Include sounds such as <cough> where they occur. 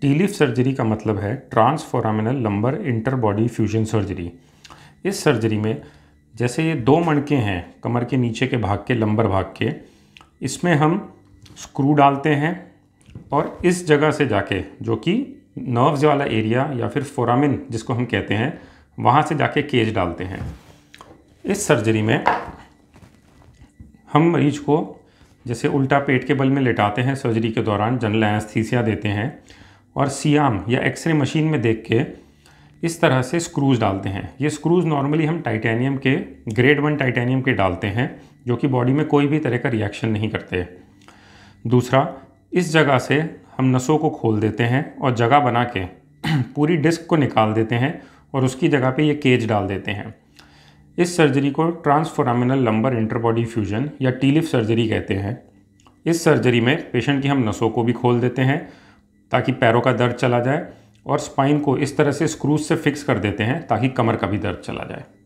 टीलिफ surgery का मतलब है transforaminal lumbar interbody fusion surgery इस सर्जरी में जैसे ये दो मणके हैं कमर के नीचे के भाग के लंबर भाग के इसमें हम स्क्रू डालते हैं और इस जगह से जाके जो कि नर्व्स वाला एरिया या फिर फोरामिन जिसको हम कहते हैं वहाँ से जाके केज डालते हैं इस सर्जरी में हम मरीज को जैसे उल्टा पेट के बल में लेटाते हैं सर्जरी के दौरान जनरल एनस्थीसिया देते हैं और सियाम या एक्सरे मशीन में देख के इस तरह से स्क्रूज डालते हैं ये स्क्रूज नॉर्मली हम टाइटेनियम के ग्रेड वन टाइटेनियम के डालते हैं जो कि बॉडी में कोई भी तरह का रिएक्शन नहीं करते दूसरा इस जगह से हम नसों को खोल देते हैं और जगह बना के <clears throat> पूरी डिस्क को निकाल देते हैं और उसकी जगह पे ये केज डाल देते हैं इस सर्जरी को ट्रांसफोरामिनल लंबर इंटरबॉडी फ्यूजन या टीलिफ सर्जरी कहते हैं इस सर्जरी में पेशेंट की हम नसों को भी खोल देते हैं ताकि पैरों का दर्द चला जाए और स्पाइन को इस तरह से स्क्रूज से फिक्स कर देते हैं ताकि कमर का भी दर्द चला जाए